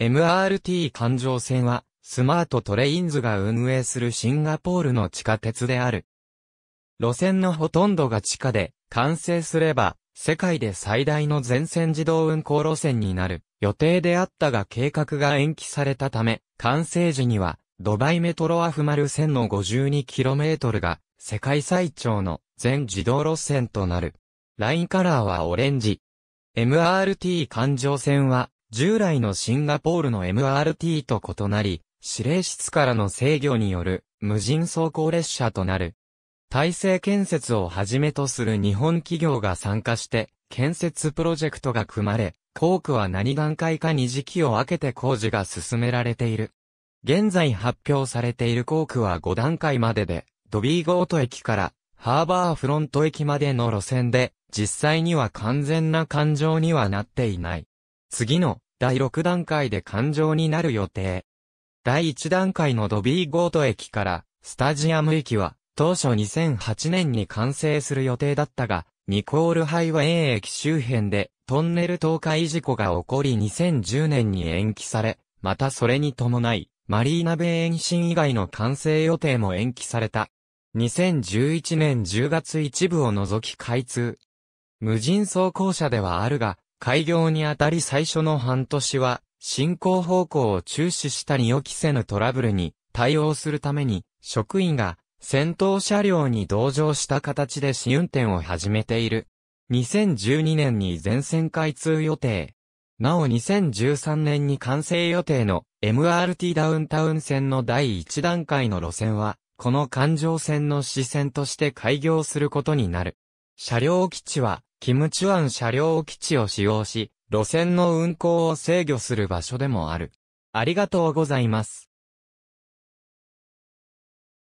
MRT 環状線は、スマートトレインズが運営するシンガポールの地下鉄である。路線のほとんどが地下で、完成すれば、世界で最大の全線自動運行路線になる予定であったが計画が延期されたため、完成時には、ドバイメトロアフマル線の 52km が、世界最長の全自動路線となる。ラインカラーはオレンジ。MRT 環状線は、従来のシンガポールの MRT と異なり、指令室からの制御による無人走行列車となる。体制建設をはじめとする日本企業が参加して、建設プロジェクトが組まれ、工区は何段階かに時期を分けて工事が進められている。現在発表されている工区は5段階までで、ドビーゴート駅からハーバーフロント駅までの路線で、実際には完全な環状にはなっていない。次の第6段階で環状になる予定。第1段階のドビーゴート駅からスタジアム駅は当初2008年に完成する予定だったが、ニコールハイワー駅周辺でトンネル倒壊事故が起こり2010年に延期され、またそれに伴い、マリーナベ延伸以外の完成予定も延期された。2011年10月一部を除き開通。無人走行車ではあるが、開業にあたり最初の半年は、進行方向を注視したに予期せぬトラブルに対応するために、職員が先頭車両に同乗した形で試運転を始めている。2012年に全線開通予定。なお2013年に完成予定の MRT ダウンタウン線の第1段階の路線は、この環状線の支線として開業することになる。車両基地は、キムチュアン車両基地を使用し、路線の運行を制御する場所でもある。ありがとうございます。